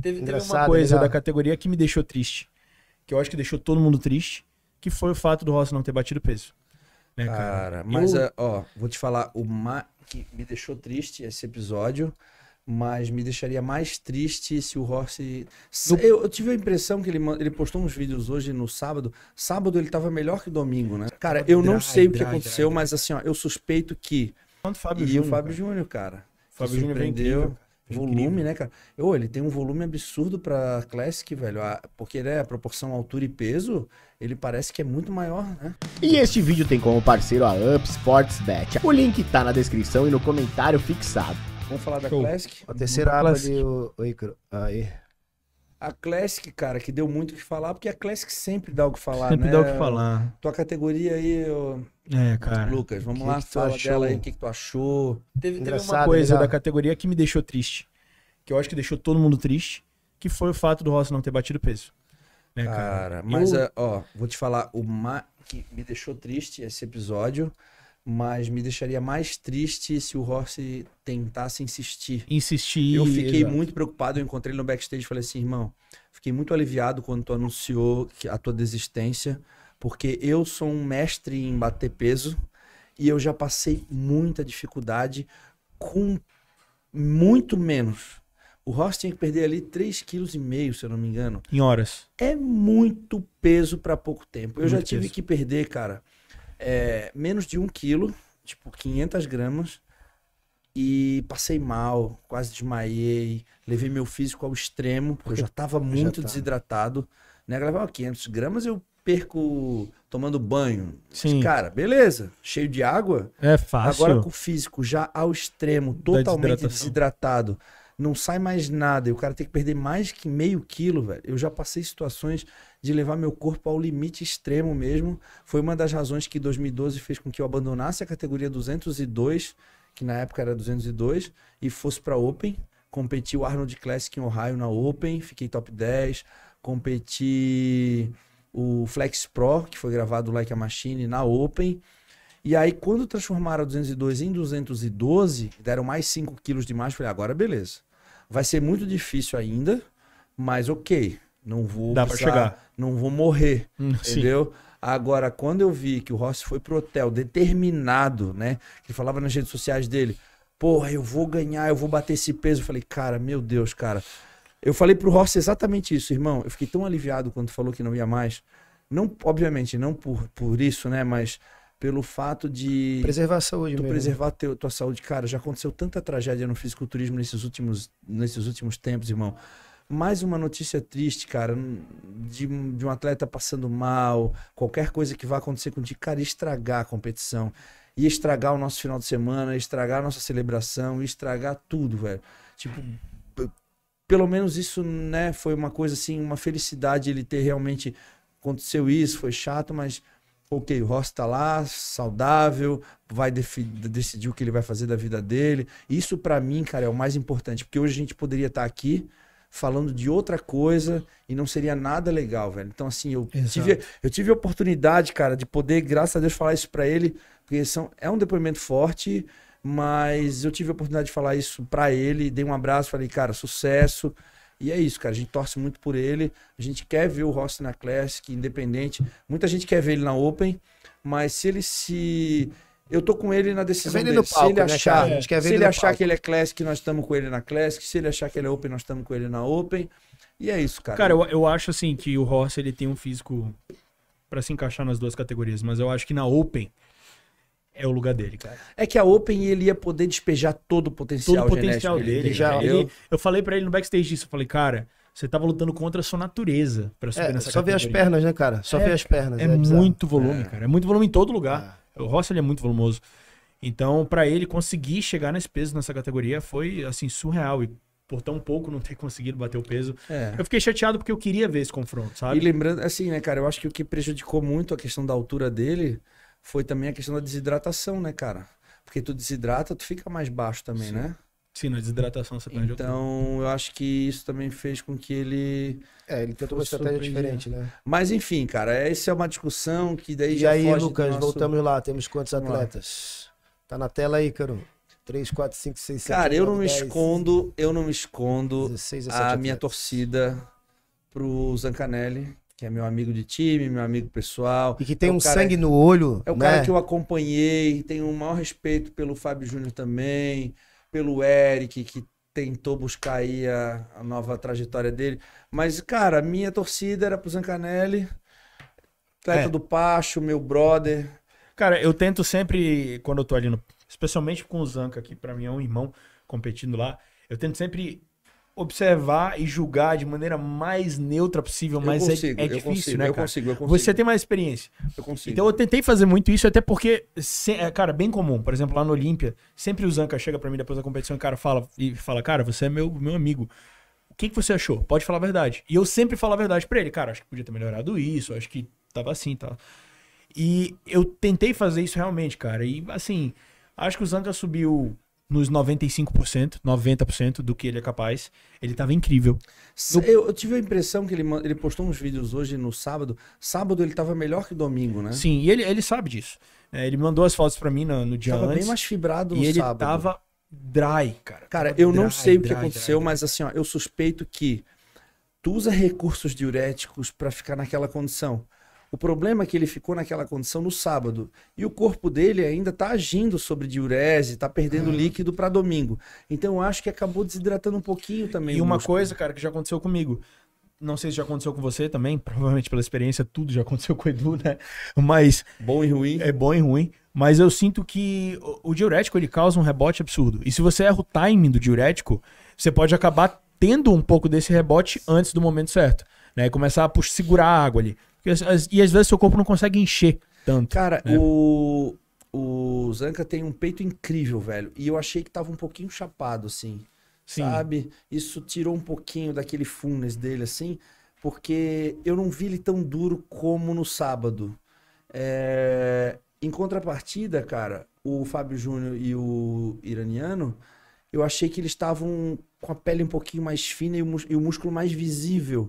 Teve, teve uma coisa da categoria que me deixou triste. Que eu acho que deixou todo mundo triste. Que foi o fato do Rossi não ter batido peso. Né, cara? cara? mas eu... É, ó, vou te falar, o ma... que me deixou triste esse episódio mas me deixaria mais triste se o Rossi. Eu, eu, tive a impressão que ele, ele postou uns vídeos hoje no sábado. Sábado ele tava melhor que domingo, né? Cara, eu não sei o que aconteceu, mas assim, ó, eu suspeito que. Quanto Fábio e Júnior, o Fábio cara. Júnior, cara. Fábio Júnior vendeu. É volume, incrível. né, cara? Oh, ele tem um volume absurdo pra Classic, velho. A, porque né, a proporção altura e peso, ele parece que é muito maior, né? E este vídeo tem como parceiro a Up Sports Bet. O link tá na descrição e no comentário fixado. Vamos falar da Show. Classic? A terceira aba ali, o... Aí. A Classic, cara, que deu muito o que falar, porque a Classic sempre dá o que falar, sempre né? Sempre dá o que falar. Tua categoria aí, eu... É, cara. Lucas, vamos que lá, que fala achou? dela aí, o que, que, tu achou. Teve, teve uma coisa da categoria que me deixou triste, que eu acho que deixou todo mundo triste, que foi o fato do Rossi não ter batido peso. Né, cara? cara, mas, eu... ó, vou te falar, o ma... que me deixou triste esse episódio mas me deixaria mais triste se o Horse tentasse insistir. Insistir. Eu fiquei exato. muito preocupado, eu encontrei ele no backstage e falei assim, irmão, fiquei muito aliviado quando tu anunciou a tua desistência, porque eu sou um mestre em bater peso e eu já passei muita dificuldade com muito menos. O Horst tinha que perder ali 3,5 kg, se eu não me engano. Em horas. É muito peso para pouco tempo. Eu muito já tive peso. que perder, cara, é, menos de um quilo, tipo 500 gramas, e passei mal, quase desmaiei, levei meu físico ao extremo, porque eu já estava muito já tá. desidratado. Né? Gravava 500 gramas, eu perco tomando banho. Sim. Cara, beleza, cheio de água. É fácil. Agora com o físico já ao extremo, totalmente desidratado não sai mais nada e o cara tem que perder mais que meio quilo, velho. Eu já passei situações de levar meu corpo ao limite extremo mesmo. Foi uma das razões que 2012 fez com que eu abandonasse a categoria 202, que na época era 202, e fosse para Open. Competi o Arnold Classic em Ohio na Open, fiquei top 10. Competi o Flex Pro, que foi gravado Like a Machine na Open. E aí, quando transformaram a 202 em 212, deram mais 5 quilos de mais, falei, agora beleza. Vai ser muito difícil ainda, mas ok. Não vou. Dá precisar, chegar. Não vou morrer. Hum, entendeu? Sim. Agora, quando eu vi que o Rossi foi pro hotel determinado, né? Ele falava nas redes sociais dele: porra, eu vou ganhar, eu vou bater esse peso. Eu falei, cara, meu Deus, cara. Eu falei pro Rossi exatamente isso, irmão. Eu fiquei tão aliviado quando falou que não ia mais. Não, obviamente, não por, por isso, né? Mas pelo fato de. Preservar a saúde, tu mesmo. Né? Preservar teu, tua saúde. Cara, já aconteceu tanta tragédia no fisiculturismo nesses últimos, nesses últimos tempos, irmão. Mais uma notícia triste, cara, de, de um atleta passando mal, qualquer coisa que vá acontecer contigo, cara, estragar a competição. E estragar o nosso final de semana, estragar a nossa celebração, estragar tudo, velho. Tipo, pelo menos isso, né, foi uma coisa assim, uma felicidade ele ter realmente aconteceu isso, foi chato, mas Ok, o Ross tá lá, saudável, vai decidir o que ele vai fazer da vida dele. Isso para mim, cara, é o mais importante, porque hoje a gente poderia estar tá aqui falando de outra coisa e não seria nada legal, velho. Então, assim, eu Exato. tive, eu tive a oportunidade, cara, de poder, graças a Deus, falar isso para ele, porque são, é um depoimento forte, mas eu tive a oportunidade de falar isso para ele, dei um abraço, falei, cara, sucesso. E é isso, cara. A gente torce muito por ele. A gente quer ver o Rossi na Classic, independente. Muita gente quer ver ele na Open, mas se ele se. Eu tô com ele na decisão ele dele. Palco, se ele né, achar, né, se ele, ele achar que ele é Classic, nós estamos com ele na Classic. Se ele achar que ele é Open, nós estamos com ele na Open. E é isso, cara. Cara, eu, eu acho assim que o Rossi ele tem um físico para se encaixar nas duas categorias, mas eu acho que na Open é o lugar dele, cara. É que a Open ele ia poder despejar todo o potencial, todo o potencial dele. dele já, ele, eu falei para ele no backstage disso, eu falei, cara, você tava lutando contra a sua natureza para subir é, nessa Só vê ver as pernas, né, cara? Só é, ver as pernas. É, é muito volume, é. cara. É muito volume em todo lugar. É. O ele é muito volumoso. Então, para ele conseguir chegar nesse peso nessa categoria foi assim surreal e por tão pouco não ter conseguido bater o peso. É. Eu fiquei chateado porque eu queria ver esse confronto, sabe? E lembrando, assim, né, cara, eu acho que o que prejudicou muito a questão da altura dele foi também a questão da desidratação, né, cara? Porque tu desidrata, tu fica mais baixo também, Sim. né? Sim, na desidratação você perde Então, eu acho que isso também fez com que ele. É, ele tentou uma estratégia diferente, né? Mas enfim, cara, essa é uma discussão que daí e já. E aí, Lucas, nosso... voltamos lá, temos quantos atletas? Tá na tela aí, Caro. 3, 4, 5, 6, 7. Cara, eu não 10, me escondo, eu não me escondo 16, a, a minha torcida pro Zancanelli, que é meu amigo de time, meu amigo pessoal. E que tem é um sangue que, no olho. É o né? cara que eu acompanhei, tenho o maior respeito pelo Fábio Júnior também, pelo Eric, que tentou buscar aí a, a nova trajetória dele. Mas, cara, minha torcida era pro Zancanelli, atleta é. do Pacho, meu brother. Cara, eu tento sempre, quando eu tô ali, no, especialmente com o Zanca, que para mim é um irmão competindo lá, eu tento sempre observar e julgar de maneira mais neutra possível, eu mas é- consigo, é, é, difícil, consigo, né, cara? Eu consigo, eu consigo. Você tem mais experiência. Eu consigo. Então eu tentei fazer muito isso, até porque, é, cara, bem comum. Por exemplo, lá no Olímpia, sempre o Zanca chega para mim depois da competição e cara fala, e fala, cara, você é meu, meu amigo. O que, que você achou? Pode falar a verdade. E eu sempre falo a verdade para ele, cara, acho que podia ter melhorado isso, acho que tava assim, tá. E eu tentei fazer isso realmente, cara. E assim, acho que o Zanca subiu nos 95%, 90% do que ele é capaz. Ele tava incrível. No... Eu, eu, tive a impressão que ele, ele postou uns vídeos hoje no sábado. Sábado ele tava melhor que domingo, né? Sim, e ele, ele sabe disso. É, ele mandou as fotos para mim no, no dia tava antes. Tava bem mais fibrado no e sábado. E ele tava dry, cara. Cara, eu dry, não sei dry, o que dry, aconteceu, mas assim, ó, eu suspeito que tu usa recursos diuréticos para ficar naquela condição. O problema é que ele ficou naquela condição no sábado e o corpo dele ainda está agindo sobre diurese, está perdendo é. líquido para domingo. Então eu acho que acabou desidratando um pouquinho também. E uma músculo. coisa, cara, que já aconteceu comigo. Não sei se já aconteceu com você também, provavelmente pela experiência, tudo já aconteceu com o Edu, né? Mas. Bom e ruim. É bom e ruim. Mas eu sinto que o, o diurético ele causa um rebote absurdo. E se você erra o timing do diurético, você pode acabar tendo um pouco desse rebote antes do momento certo. Né? Começar a puxar, segurar a água ali. E às vezes seu corpo não consegue encher tanto. Cara, né? o, o Zanca tem um peito incrível, velho. E eu achei que tava um pouquinho chapado, assim. Sim. Sabe? Isso tirou um pouquinho daquele funes dele, assim. Porque eu não vi ele tão duro como no sábado. É... Em contrapartida, cara, o Fábio Júnior e o iraniano, eu achei que eles estavam com a pele um pouquinho mais fina e o, músculo mais visível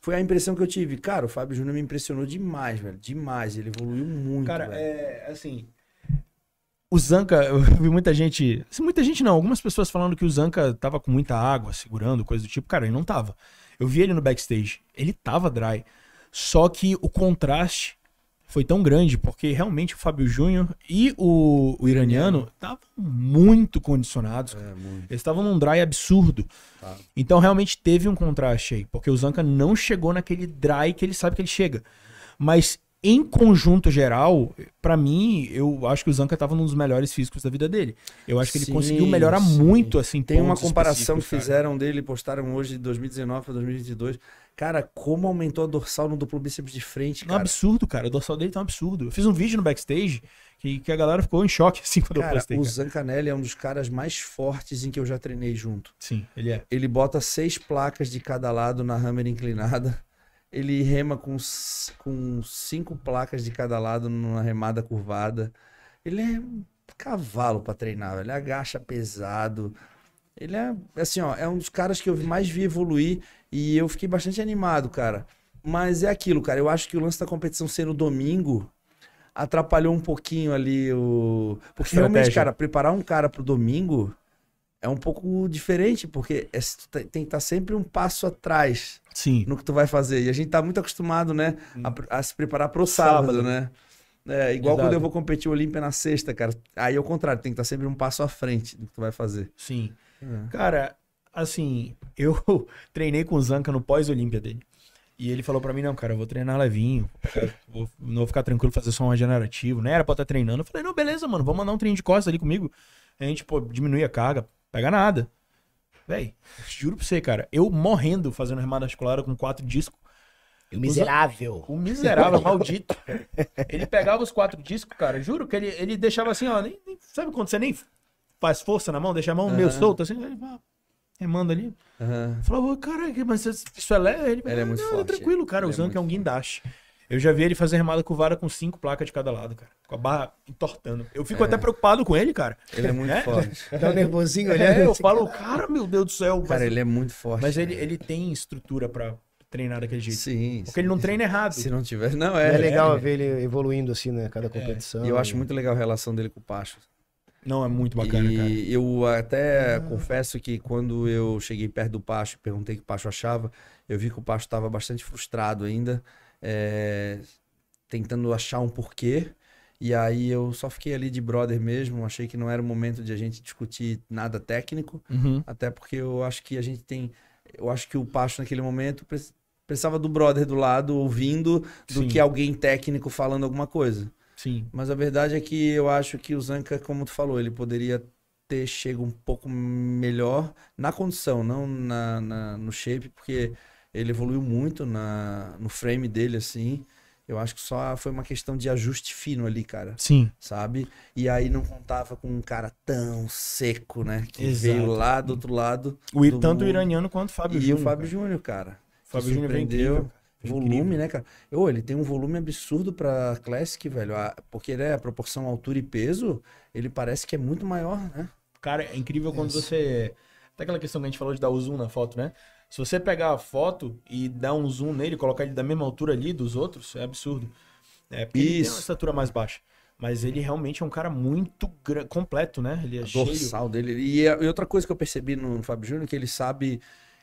foi a impressão que eu tive. Cara, o Fábio Júnior me impressionou demais, velho. Demais. Ele evoluiu muito. Cara, velho. é assim. O Zanca, eu vi muita gente. Assim, muita gente não, algumas pessoas falando que o Zanca tava com muita água, segurando, coisa do tipo. Cara, ele não tava. Eu vi ele no backstage. Ele tava dry. Só que o contraste foi tão grande porque realmente o Fábio Júnior e o, o iraniano estavam muito condicionados. É, muito. Eles estavam num dry absurdo. Tá. Então realmente teve um contraste aí, porque o Zanka não chegou naquele dry que ele sabe que ele chega. Mas em conjunto geral, para mim, eu acho que o Zanca tava num dos melhores físicos da vida dele. Eu acho que ele sim, conseguiu melhorar sim. muito, assim. Tem uma comparação que fizeram cara. dele, postaram hoje de 2019 para 2022. Cara, como aumentou a dorsal no duplo bíceps de frente, cara. É um absurdo, cara. O dorsal dele tá um absurdo. Eu fiz um vídeo no backstage que, que a galera ficou em choque, assim, quando cara, eu postei. Cara. Zancanelli é um dos caras mais fortes em que eu já treinei junto. Sim, ele é. Ele bota seis placas de cada lado na hammer inclinada ele rema com, com cinco placas de cada lado numa remada curvada. Ele é um cavalo para treinar, Ele agacha pesado. Ele é, assim, ó, é um dos caras que eu mais vi evoluir e eu fiquei bastante animado, cara. Mas é aquilo, cara. Eu acho que o lance da competição ser no domingo atrapalhou um pouquinho ali o. Porque realmente, cara, preparar um cara pro domingo é um pouco diferente, porque é, tem que estar tá sempre um passo atrás Sim. no que tu vai fazer. E a gente está muito acostumado, né, a, a se preparar para o sábado, sábado, né? É, igual Exato. quando eu vou competir Olímpia na sexta, cara. Aí é o contrário, tem que estar tá sempre um passo à frente do que tu vai fazer. Sim. É. Cara, assim, eu treinei com o Zanca no pós-Olímpia dele. E ele falou para mim, não, cara, eu vou treinar levinho, vou, não vou ficar tranquilo, fazer só um regenerativo, né? Era pra estar tá treinando. Eu falei, não, beleza, mano, vou mandar um treino de costas ali comigo. A gente, pô, a carga, Pega nada. Véi, juro pra você, cara. Eu morrendo fazendo remada articulada com quatro discos. O miserável. O miserável, maldito. Ele pegava os quatro discos, cara. Juro que ele, ele deixava assim, ó. Nem, nem, sabe quando você nem faz força na mão, deixa a mão uhum. meio solta, assim, ele remando ali. Uhum. Falava, cara, mas é, isso é leve? Ele, ele é muito não, forte. tranquilo, cara. Ele o Zank é, é um guindaste. Eu já vi ele fazer remada com vara com cinco placas de cada lado, cara. Com a barra entortando. Eu fico é. até preocupado com ele, cara. Ele é muito é? forte. Dá um nervosinho olhando. É, eu assim. falo, cara, meu Deus do céu. Cara, mas... ele é muito forte. Mas ele, né? ele tem estrutura para treinar daquele jeito. Sim. Porque sim, ele não treina errado. Se não tiver, não é. É legal é, ver ele evoluindo assim, né? Cada é. competição. E eu acho muito legal a relação dele com o Pacho. Não, é muito bacana, e cara. eu até ah. confesso que quando eu cheguei perto do Pacho e perguntei o que o Pacho achava, eu vi que o Pacho estava bastante frustrado ainda é, tentando achar um porquê. E aí eu só fiquei ali de brother mesmo, achei que não era o momento de a gente discutir nada técnico, uhum. até porque eu acho que a gente tem, eu acho que o Pacho naquele momento precisava do brother do lado ouvindo do Sim. que alguém técnico falando alguma coisa. Sim. Mas a verdade é que eu acho que o Zanca, como tu falou, ele poderia ter chego um pouco melhor na condição, não na, na no shape, porque ele evoluiu muito na, no frame dele, assim. Eu acho que só foi uma questão de ajuste fino ali, cara. Sim. Sabe? E aí não contava com um cara tão seco, né? Que Exato. veio lá do outro lado. O, do tanto mundo. o iraniano quanto o Fábio e Júnior. E o Fábio cara. Júnior, cara. O Fábio Júnior vendeu. Volume, incrível. né, cara? Ô, ele tem um volume absurdo pra Classic, velho. Porque ele é né, a proporção altura e peso, ele parece que é muito maior, né? Cara, é incrível quando Isso. você. Até aquela questão que a gente falou de dar o zoom na foto, né? Se você pegar a foto e dar um zoom nele, colocar ele da mesma altura ali dos outros, é absurdo. É, porque Isso. ele tem uma estatura mais baixa. Mas ele realmente é um cara muito completo, né? Ele é dorsal cheio. dele. E, é, e, outra coisa que eu percebi no Fábio Júnior é que ele sabe,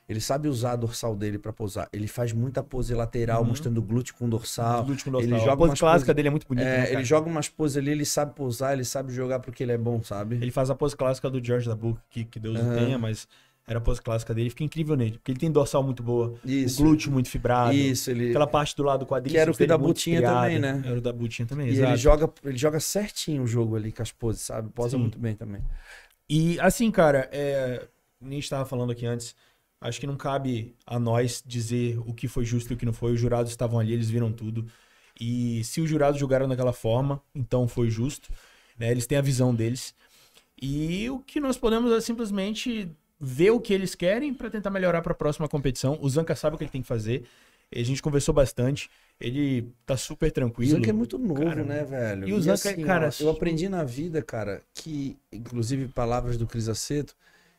ele sabe usar a dorsal dele para posar. Ele faz muita pose lateral, uhum. mostrando glúteo com dorsal. Glúteo com dorsal. Ele joga a pose clássica pose... dele é muito bonita. É, né, ele joga umas poses ali, ele sabe posar, ele sabe jogar porque ele é bom, sabe? Ele faz a pose clássica do George da Book, que, que Deus uhum. tenha, mas era a pose clássica dele, fica incrível nele, porque ele tem dorsal muito boa, Isso. o glúteo muito fibrado. Isso, ele... Aquela parte do lado quadril, Que era o que da botinha também, né? Era o da botinha também, e exato. ele joga, ele joga certinho o jogo ali com as poses, sabe? Posa Sim. muito bem também. E assim, cara, é... nem estava falando aqui antes, acho que não cabe a nós dizer o que foi justo e o que não foi. Os jurados estavam ali, eles viram tudo. E se os jurados julgaram daquela forma, então foi justo. Né? Eles têm a visão deles. E o que nós podemos é simplesmente ver o que eles querem para tentar melhorar para a próxima competição. O Zanca sabe o que ele tem que fazer. A gente conversou bastante. Ele tá super tranquilo. O Zanca é muito novo, cara, né, velho? E o Zanca, e assim, cara. Ó, eu aprendi na vida, cara, que, inclusive palavras do Cris Aceto,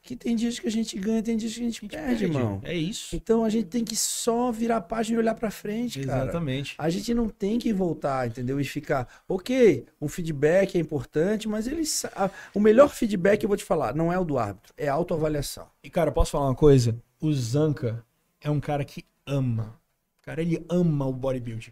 que tem dias que a gente ganha, tem dias que a gente, a gente perde, irmão. É isso. Então a gente tem que só virar a página e olhar para frente, cara. Exatamente. A gente não tem que voltar, entendeu? E ficar, ok, um feedback é importante, mas ele o melhor feedback eu vou te falar, não é o do árbitro, é a autoavaliação. E cara, posso falar uma coisa? O Zanka é um cara que ama. Cara, ele ama o bodybuilding.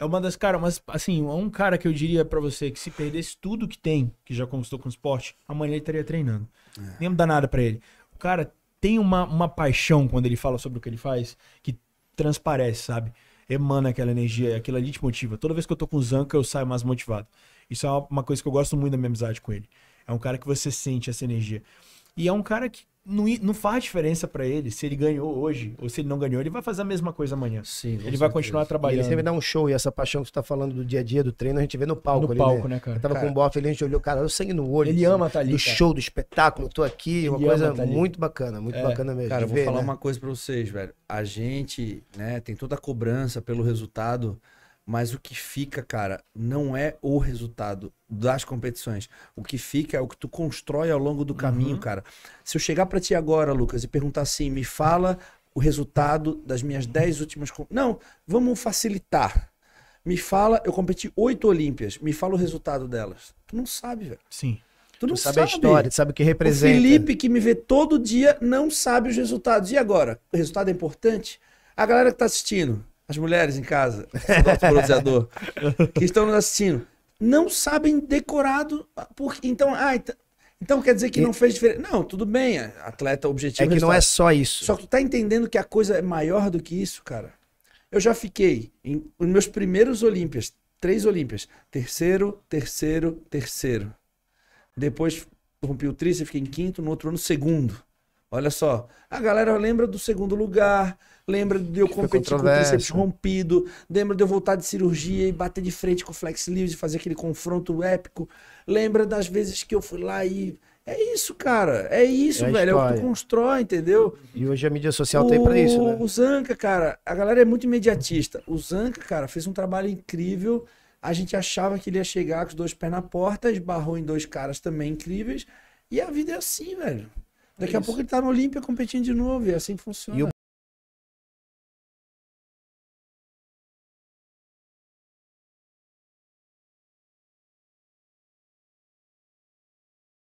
É uma das, cara, mas assim, um cara que eu diria para você que se perdesse tudo que tem, que já conquistou com o esporte, amanhã ele estaria treinando. É. Nem dá nada para ele. O cara tem uma, uma paixão quando ele fala sobre o que ele faz, que transparece, sabe? Emana aquela energia, aquilo ali te motiva. Toda vez que eu tô com o Zanca, eu saio mais motivado. Isso é uma coisa que eu gosto muito da minha amizade com ele. É um cara que você sente essa energia. E é um cara que, não, não faz diferença para ele se ele ganhou hoje ou se ele não ganhou. Ele vai fazer a mesma coisa amanhã. Sim, ele certeza. vai continuar trabalhando. E ele sempre dá um show e essa paixão que você tá falando do dia a dia do treino, a gente vê no palco. No ali, né? palco, né, né cara? Eu tava cara, com o bofe, ele a gente olhou, cara, o sangue no olho. Ele assim, ama tá ali. Do cara. show, do espetáculo, tô aqui. Ele uma coisa tá muito bacana, muito é. bacana mesmo. Cara, eu vou ver, falar né? uma coisa para vocês, velho. A gente, né, tem toda a cobrança pelo resultado. Mas o que fica, cara, não é o resultado das competições. O que fica é o que tu constrói ao longo do caminho, uhum. cara. Se eu chegar para ti agora, Lucas, e perguntar assim, me fala o resultado das minhas dez últimas. Não, vamos facilitar. Me fala, eu competi oito Olímpias, me fala o resultado delas. Tu não sabe, velho. Sim. Tu não tu sabe, sabe, a história, tu sabe o que representa. O Felipe, que me vê todo dia, não sabe os resultados. E agora? O resultado é importante? A galera que tá assistindo, as mulheres em casa, produtor, que estão nos assistindo, não sabem decorado. porque Então, ah, então, então quer dizer que não fez diferença. Não, tudo bem, atleta objetivo. É que é não é só isso. Só que tu tá entendendo que a coisa é maior do que isso, cara. Eu já fiquei em, nos meus primeiros Olímpias, três Olímpias, terceiro, terceiro, terceiro. Depois rompi o tríceps, fiquei em quinto, no outro ano segundo. Olha só, a galera lembra do segundo lugar, lembra de eu competir com o tríceps rompido, lembra de eu voltar de cirurgia e bater de frente com o Flex Lewis e fazer aquele confronto épico, lembra das vezes que eu fui lá e é isso, cara. É isso, é velho. História. É o que constrói, entendeu? E hoje a mídia social o... Tá tem pra isso, né? O Zanca, cara, a galera é muito imediatista. O Zanca, cara, fez um trabalho incrível. A gente achava que ele ia chegar com os dois pés na porta, esbarrou em dois caras também incríveis. E a vida é assim, velho. Daqui é a pouco ele tá no Olímpia competindo de novo, e é assim funciona. E o